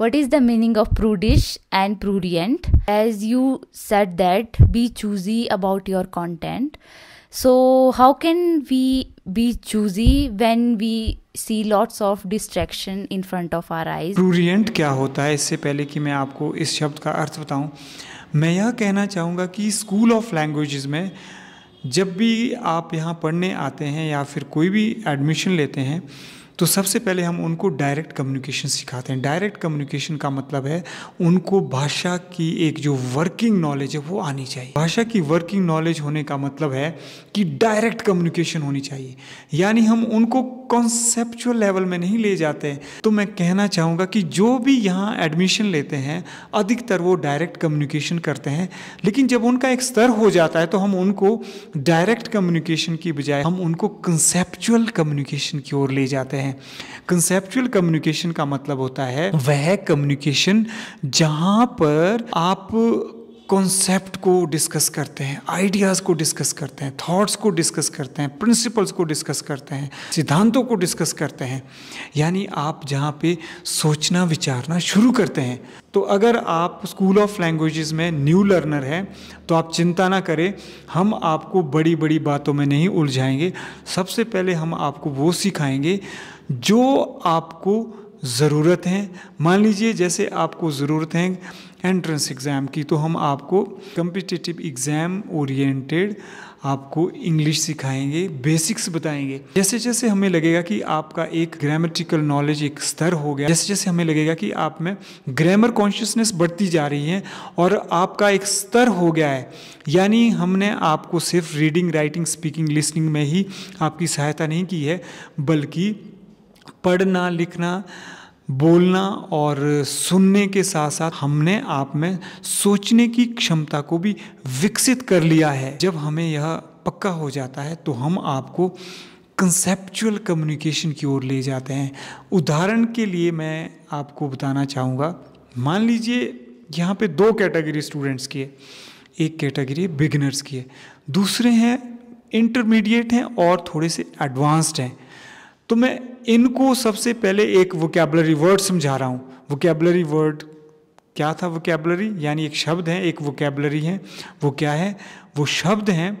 what is the meaning of prudish and prurient as you said that be choosy about your content so how can we be choosy when we see lots of distraction in front of our eyes prurient क्या होता है इससे पहले कि मैं आपको इस शब्द का अर्थ बताऊं मैं यह कहना चाहूँगा कि स्कूल ऑफ लैंग्वेज में जब भी आप यहाँ पढ़ने आते हैं या फिर कोई भी एडमिशन लेते हैं तो सबसे पहले हम उनको डायरेक्ट कम्युनिकेशन सिखाते हैं डायरेक्ट कम्युनिकेशन का मतलब है उनको भाषा की एक जो वर्किंग नॉलेज है वो आनी चाहिए भाषा की वर्किंग नॉलेज होने का मतलब है कि डायरेक्ट कम्युनिकेशन होनी चाहिए यानी हम उनको कॉन्सेप्चुअल लेवल में नहीं ले जाते तो मैं कहना चाहूँगा कि जो भी यहाँ एडमिशन लेते हैं अधिकतर वो डायरेक्ट कम्युनिकेशन करते हैं लेकिन जब उनका एक स्तर हो जाता है तो हम उनको डायरेक्ट कम्युनिकेशन की बजाय हम उनको कंसेप्चुअल कम्युनिकेशन की ओर ले जाते हैं हैं कंसेप्चुअल कम्युनिकेशन का मतलब होता है वह कम्युनिकेशन जहाँ पर आप कॉन्सेप्ट को डिस्कस करते हैं आइडियाज़ को डिस्कस करते हैं थॉट्स को डिस्कस करते हैं प्रिंसिपल्स को डिस्कस करते हैं सिद्धांतों को डिस्कस करते हैं यानी आप जहाँ पे सोचना विचारना शुरू करते हैं तो अगर आप स्कूल ऑफ लैंग्वेजेस में न्यू लर्नर हैं तो आप चिंता ना करें हम आपको बड़ी बड़ी बातों में नहीं उलझाएंगे सबसे पहले हम आपको वो सिखाएंगे जो आपको ज़रूरत है मान लीजिए जैसे आपको ज़रूरत है एंट्रेंस एग्ज़ाम की तो हम आपको कम्पिटिटिव एग्ज़ाम ओरिएंटेड आपको इंग्लिश सिखाएंगे बेसिक्स बताएंगे जैसे जैसे हमें लगेगा कि आपका एक ग्रामेटिकल नॉलेज एक स्तर हो गया जैसे जैसे हमें लगेगा कि आप में ग्रामर कॉन्शियसनेस बढ़ती जा रही है और आपका एक स्तर हो गया है यानी हमने आपको सिर्फ रीडिंग राइटिंग स्पीकिंग लिसनिंग में ही आपकी सहायता नहीं की है बल्कि पढ़ना लिखना बोलना और सुनने के साथ साथ हमने आप में सोचने की क्षमता को भी विकसित कर लिया है जब हमें यह पक्का हो जाता है तो हम आपको कंसेप्चुअल कम्युनिकेशन की ओर ले जाते हैं उदाहरण के लिए मैं आपको बताना चाहूँगा मान लीजिए यहाँ पे दो कैटेगरी स्टूडेंट्स की है एक कैटेगरी बिगिनर्स की है दूसरे हैं इंटरमीडिएट हैं और थोड़े से एडवांस्ड हैं तो मैं इनको सबसे पहले एक वोकेबलरी वर्ड समझा रहा हूँ वोकेबलरी वर्ड क्या था वोकेबलरी यानी एक शब्द है एक वोकेबलरी है वो क्या है वो शब्द हैं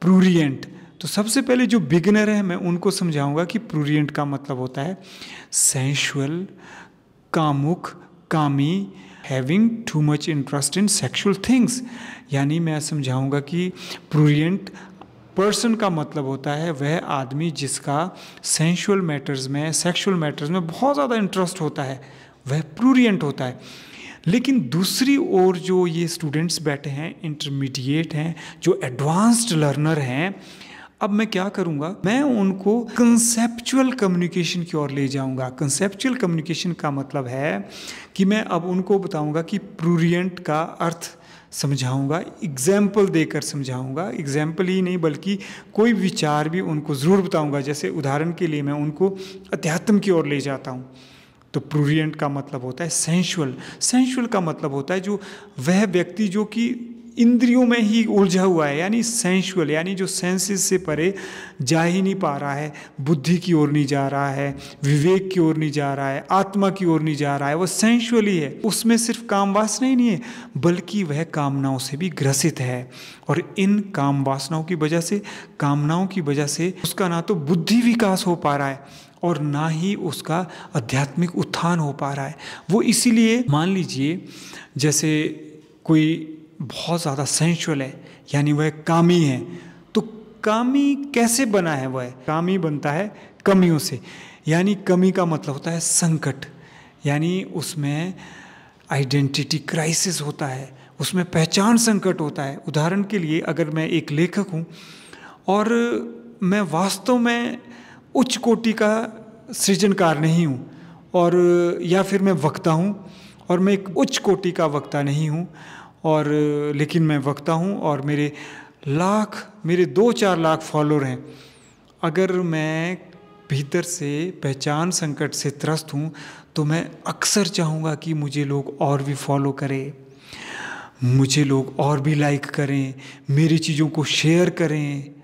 प्रूरियंट तो सबसे पहले जो बिगनर है मैं उनको समझाऊंगा कि प्रूरियंट का मतलब होता है सेंशुअल कामुक कामी having too much interest in sexual things यानी मैं समझाऊंगा कि प्रूरियंट पर्सन का मतलब होता है वह आदमी जिसका सेंशुअल मैटर्स में सेक्सुअल मैटर्स में बहुत ज़्यादा इंटरेस्ट होता है वह प्रूरियंट होता है लेकिन दूसरी ओर जो ये स्टूडेंट्स बैठे हैं इंटरमीडिएट हैं जो एडवांस्ड लर्नर हैं अब मैं क्या करूँगा मैं उनको कंसेप्चुअल कम्युनिकेशन की ओर ले जाऊँगा कंसेप्चुअल कम्युनिकेशन का मतलब है कि मैं अब उनको बताऊँगा कि प्रूरियंट का अर्थ समझाऊंगा एग्जाम्पल देकर समझाऊंगा एग्जाम्पल ही नहीं बल्कि कोई विचार भी उनको ज़रूर बताऊंगा जैसे उदाहरण के लिए मैं उनको अध्यात्म की ओर ले जाता हूँ तो प्रूरियंट का मतलब होता है सेंशुअल सेंशुअल का मतलब होता है जो वह व्यक्ति जो कि इंद्रियों में ही उलझा हुआ है यानी सेंशुअल यानी जो सेंसेस से परे जा ही नहीं पा रहा है बुद्धि की ओर नहीं जा रहा है विवेक की ओर नहीं जा रहा है आत्मा की ओर नहीं जा रहा है वह सेंशुअली है उसमें सिर्फ काम वासना ही नहीं है बल्कि वह कामनाओं से भी ग्रसित है और इन काम वासनाओं की वजह से कामनाओं की वजह से उसका ना तो बुद्धि विकास हो पा रहा है और ना ही उसका आध्यात्मिक उत्थान हो पा रहा है वो इसीलिए मान लीजिए जैसे कोई बहुत ज़्यादा सेंशुअल है यानी वह कामी है तो कामी कैसे बना है वह कामी बनता है कमियों से यानी कमी का मतलब होता है संकट यानी उसमें आइडेंटिटी क्राइसिस होता है उसमें पहचान संकट होता है उदाहरण के लिए अगर मैं एक लेखक हूँ और मैं वास्तव में उच्च कोटि का सृजनकार नहीं हूँ और या फिर मैं वक्ता हूँ और मैं एक उच्च कोटि का वक्ता नहीं हूँ और लेकिन मैं वक्ता हूँ और मेरे लाख मेरे दो चार लाख फॉलोअर हैं अगर मैं भीतर से पहचान संकट से त्रस्त हूँ तो मैं अक्सर चाहूँगा कि मुझे लोग और भी फॉलो करें मुझे लोग और भी लाइक करें मेरी चीज़ों को शेयर करें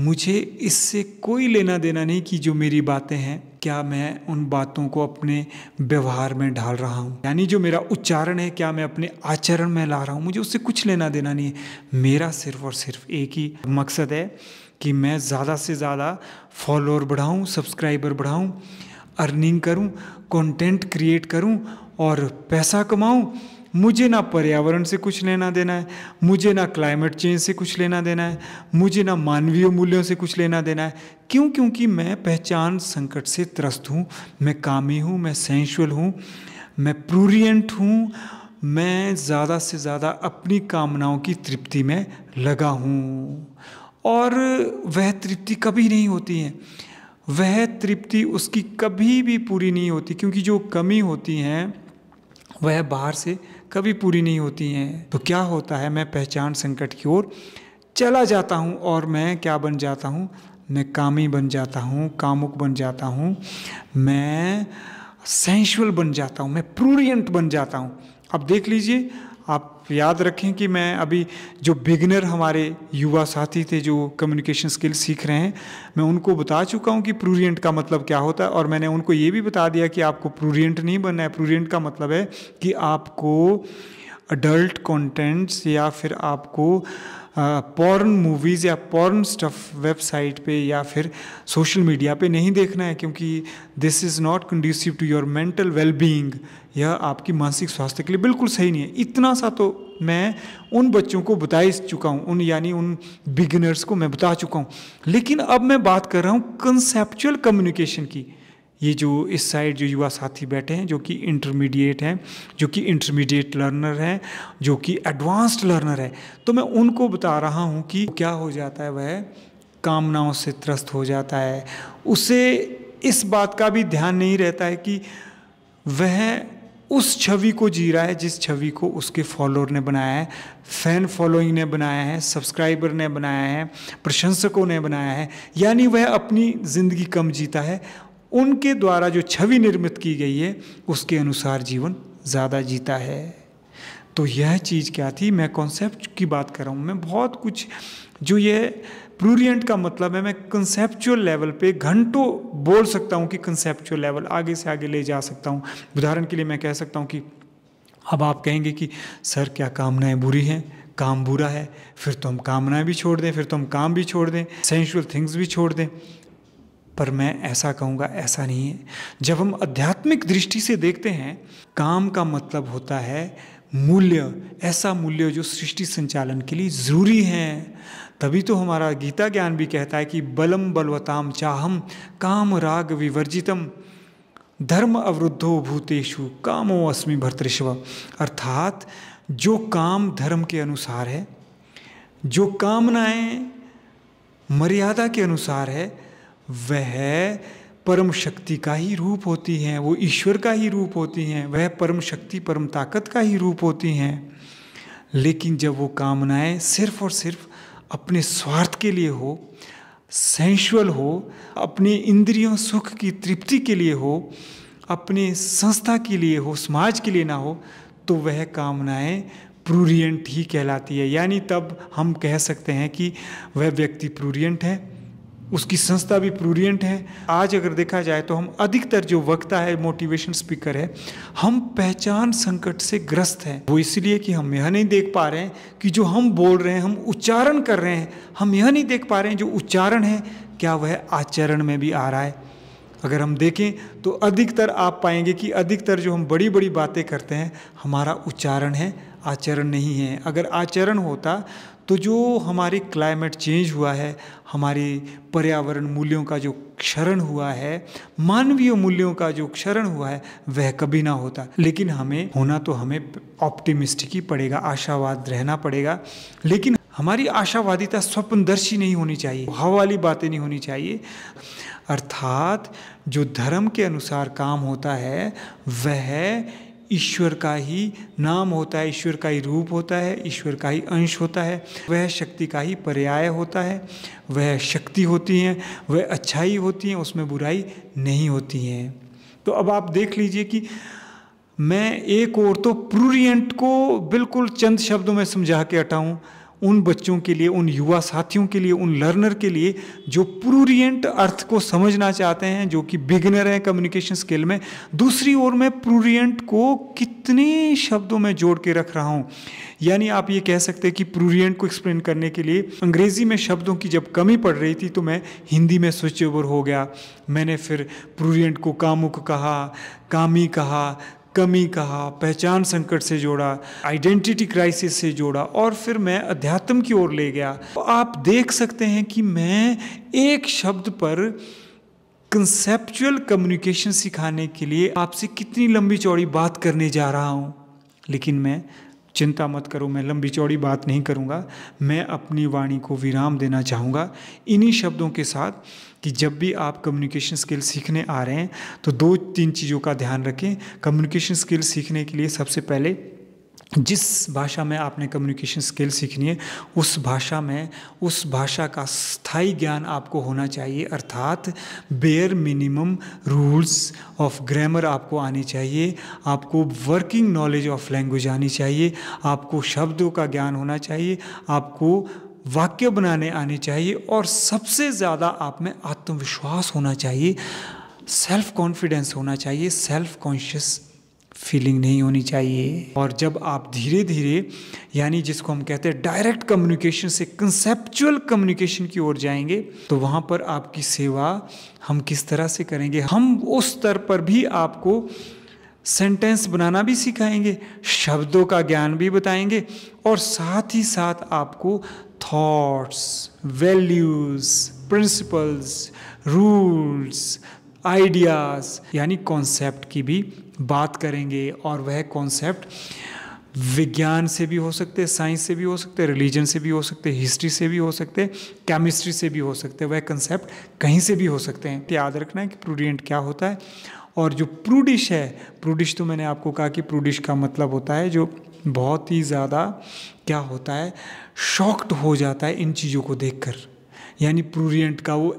मुझे इससे कोई लेना देना नहीं कि जो मेरी बातें हैं क्या मैं उन बातों को अपने व्यवहार में ढाल रहा हूँ यानी जो मेरा उच्चारण है क्या मैं अपने आचरण में ला रहा हूँ मुझे उससे कुछ लेना देना नहीं है मेरा सिर्फ और सिर्फ एक ही मकसद है कि मैं ज़्यादा से ज़्यादा फॉलोअर बढ़ाऊँ सब्सक्राइबर बढ़ाऊँ अर्निंग करूँ कंटेंट क्रिएट करूँ और पैसा कमाऊँ मुझे ना पर्यावरण से कुछ लेना देना है मुझे ना क्लाइमेट चेंज से कुछ लेना देना है मुझे ना मानवीय मूल्यों से कुछ लेना देना है क्यों क्योंकि मैं पहचान संकट से त्रस्त हूँ मैं कामी हूँ मैं सेंशुअल हूँ मैं प्रूरियंट हूँ मैं ज़्यादा से ज़्यादा अपनी कामनाओं की तृप्ति में लगा हूँ और वह तृप्ति कभी नहीं होती है वह तृप्ति उसकी कभी भी पूरी नहीं होती क्योंकि जो कमी होती हैं वह बाहर से कभी पूरी नहीं होती हैं तो क्या होता है मैं पहचान संकट की ओर चला जाता हूँ और मैं क्या बन जाता हूँ मैं कामी बन जाता हूँ कामुक बन जाता हूँ मैं सेंशुअल बन जाता हूँ मैं प्रूरियंट बन जाता हूँ अब देख लीजिए आप याद रखें कि मैं अभी जो बिगनर हमारे युवा साथी थे जो कम्युनिकेशन स्किल सीख रहे हैं मैं उनको बता चुका हूं कि प्रूरियंट का मतलब क्या होता है और मैंने उनको ये भी बता दिया कि आपको प्रूरियंट नहीं बनना है प्रूरियंट का मतलब है कि आपको अडल्ट कंटेंट्स या फिर आपको पॉर्न हाँ, मूवीज़ या पॉर्न स्टफ वेबसाइट पे या फिर सोशल मीडिया पे नहीं देखना है क्योंकि this is not conducive to your mental wellbeing यह आपकी मानसिक स्वास्थ्य के लिए बिल्कुल सही नहीं है इतना सा तो मैं उन बच्चों को बता ही चुका हूँ उन यानी उन बिगिनर्स को मैं बता चुका हूँ लेकिन अब मैं बात कर रहा हूँ कंसेप्चुअल कम्युनिकेशन की ये जो इस साइड जो युवा साथी बैठे हैं जो कि इंटरमीडिएट हैं जो कि इंटरमीडिएट लर्नर हैं जो कि एडवांस्ड लर्नर है तो मैं उनको बता रहा हूँ कि क्या हो जाता है वह कामनाओं से त्रस्त हो जाता है उसे इस बात का भी ध्यान नहीं रहता है कि वह उस छवि को जी रहा है जिस छवि को उसके फॉलोअर ने बनाया है फैन फॉलोइंग ने बनाया है सब्सक्राइबर ने बनाया है प्रशंसकों ने बनाया है यानी वह अपनी ज़िंदगी कम जीता है उनके द्वारा जो छवि निर्मित की गई है उसके अनुसार जीवन ज़्यादा जीता है तो यह चीज़ क्या थी मैं कॉन्सेप्ट की बात कर रहा हूँ मैं बहुत कुछ जो ये प्रूरियंट का मतलब है मैं कंसेप्चुअल लेवल पे घंटों बोल सकता हूँ कि कंसेप्चुअल लेवल आगे से आगे ले जा सकता हूँ उदाहरण के लिए मैं कह सकता हूँ कि अब आप कहेंगे कि सर क्या कामनाएं बुरी हैं काम बुरा है फिर तो हम कामनाएं भी छोड़ दें फिर तो हम काम भी छोड़ दें सेंशुअल थिंग्स भी छोड़ दें पर मैं ऐसा कहूँगा ऐसा नहीं है जब हम आध्यात्मिक दृष्टि से देखते हैं काम का मतलब होता है मूल्य ऐसा मूल्य जो सृष्टि संचालन के लिए ज़रूरी है तभी तो हमारा गीता ज्ञान भी कहता है कि बलम बलवताम चाहम काम राग विवर्जितम धर्म अवरुद्धो भूतेषु कामो अस्मि भर्तृष्व अर्थात जो काम धर्म के अनुसार है जो कामनाएं मर्यादा के अनुसार है वह परम शक्ति का ही रूप होती हैं वो ईश्वर का ही रूप होती हैं वह परम शक्ति परम ताकत का ही रूप होती हैं लेकिन जब वो कामनाएं सिर्फ और सिर्फ अपने स्वार्थ के लिए हो सेंशुअल हो अपने इंद्रियों सुख की तृप्ति के लिए हो अपने संस्था के लिए हो समाज के लिए ना हो तो वह कामनाएं प्रूरियंट ही कहलाती है यानी तब हम कह सकते हैं कि वह व्यक्ति प्रूरियंट है उसकी संस्था भी प्रूरियंट है आज अगर देखा जाए तो हम अधिकतर जो वक्ता है मोटिवेशन स्पीकर है हम पहचान संकट से ग्रस्त हैं वो इसलिए कि हम यह नहीं देख पा रहे हैं कि जो हम बोल रहे हैं हम उच्चारण कर रहे हैं हम यह नहीं देख पा रहे हैं जो उच्चारण है क्या वह आचरण में भी आ रहा है अगर हम देखें तो अधिकतर आप पाएंगे कि अधिकतर जो हम बड़ी बड़ी बातें करते हैं हमारा उच्चारण है आचरण नहीं है अगर आचरण होता तो जो हमारे क्लाइमेट चेंज हुआ है हमारे पर्यावरण मूल्यों का जो क्षरण हुआ है मानवीय मूल्यों का जो क्षरण हुआ है वह कभी ना होता लेकिन हमें होना तो हमें ऑप्टिमिस्टिक ही पड़ेगा आशावाद रहना पड़ेगा लेकिन हमारी आशावादिता स्वप्नदर्शी नहीं होनी चाहिए हवा वाली बातें नहीं होनी चाहिए अर्थात जो धर्म के अनुसार काम होता है वह ईश्वर का ही नाम होता है ईश्वर का ही रूप होता है ईश्वर का ही अंश होता है वह शक्ति का ही पर्याय होता है वह शक्ति होती हैं वह अच्छाई होती हैं उसमें बुराई नहीं होती हैं तो अब आप देख लीजिए कि मैं एक और तो प्रूरियंट को बिल्कुल चंद शब्दों में समझा के हटाऊँ उन बच्चों के लिए उन युवा साथियों के लिए उन लर्नर के लिए जो प्रूरियंट अर्थ को समझना चाहते हैं जो कि बिगिनर हैं कम्युनिकेशन स्किल में दूसरी ओर मैं प्रूरियंट को कितने शब्दों में जोड़ के रख रहा हूँ यानी आप ये कह सकते हैं कि प्रूरियंट को एक्सप्लेन करने के लिए अंग्रेज़ी में शब्दों की जब कमी पड़ रही थी तो मैं हिंदी में स्विच ओवर हो गया मैंने फिर प्रूरियंट को कामुक कहा कामी कहा कमी कहा पहचान संकट से जोड़ा आइडेंटिटी क्राइसिस से जोड़ा और फिर मैं अध्यात्म की ओर ले गया तो आप देख सकते हैं कि मैं एक शब्द पर कंसेप्चुअल कम्युनिकेशन सिखाने के लिए आपसे कितनी लंबी चौड़ी बात करने जा रहा हूँ लेकिन मैं चिंता मत करो मैं लंबी चौड़ी बात नहीं करूँगा मैं अपनी वाणी को विराम देना चाहूँगा इन्हीं शब्दों के साथ कि जब भी आप कम्युनिकेशन स्किल सीखने आ रहे हैं तो दो तीन चीज़ों का ध्यान रखें कम्युनिकेशन स्किल सीखने के लिए सबसे पहले जिस भाषा में आपने कम्युनिकेशन स्किल सीखनी है उस भाषा में उस भाषा का स्थाई ज्ञान आपको होना चाहिए अर्थात bare minimum rules of grammar आपको आने चाहिए आपको वर्किंग नॉलेज ऑफ लैंग्वेज आनी चाहिए आपको शब्दों का ज्ञान होना चाहिए आपको वाक्य बनाने आने चाहिए और सबसे ज़्यादा आप में आत्मविश्वास होना चाहिए सेल्फ कॉन्फिडेंस होना चाहिए सेल्फ कॉन्शियस फीलिंग नहीं होनी चाहिए और जब आप धीरे धीरे यानी जिसको हम कहते हैं डायरेक्ट कम्युनिकेशन से कंसेप्चुअल कम्युनिकेशन की ओर जाएंगे तो वहाँ पर आपकी सेवा हम किस तरह से करेंगे हम उस स्तर पर भी आपको सेंटेंस बनाना भी सिखाएंगे शब्दों का ज्ञान भी बताएंगे और साथ ही साथ आपको thoughts values principles rules ideas यानी कॉन्सेप्ट की भी बात करेंगे और वह कॉन्सेप्ट विज्ञान से भी हो सकते साइंस से भी हो सकते रिलीजन से भी हो सकते हिस्ट्री से भी हो सकते केमिस्ट्री से भी हो सकते वह कंसेप्ट कहीं से भी हो सकते हैं तो याद रखना है कि प्रूडियंट क्या होता है और जो प्रूडिश है प्रूडिश तो मैंने आपको कहा कि प्रूडिश का मतलब होता है जो बहुत ही ज़्यादा क्या होता है शॉक्ड हो जाता है इन चीज़ों को देखकर यानी प्रूडियंट का वो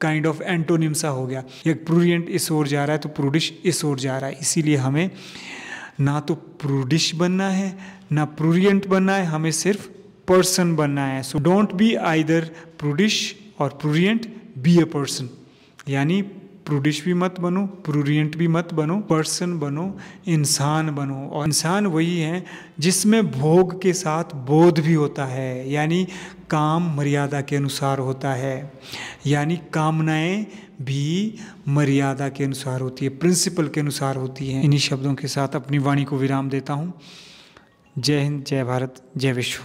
काइंड ऑफ एंटोनिम सा हो गया एक प्रूडियंट इस ओर जा रहा है तो प्रूडिश इस ओर जा रहा है इसीलिए हमें ना तो प्रूडिश बनना है ना प्रूरियंट बनना है हमें सिर्फ पर्सन बनना है so don't be either prudish और प्रूरियंट बी ए पर्सन यानी प्रूडिश भी मत बनो प्रूरियंट भी मत बनो पर्सन बनो इंसान बनो और इंसान वही है जिसमें भोग के साथ बोध भी होता है यानी काम मर्यादा के अनुसार होता है यानी कामनाएं भी मर्यादा के अनुसार होती है प्रिंसिपल के अनुसार होती है इन्हीं शब्दों के साथ अपनी वाणी को विराम देता हूँ जय हिंद जय भारत जय विश्व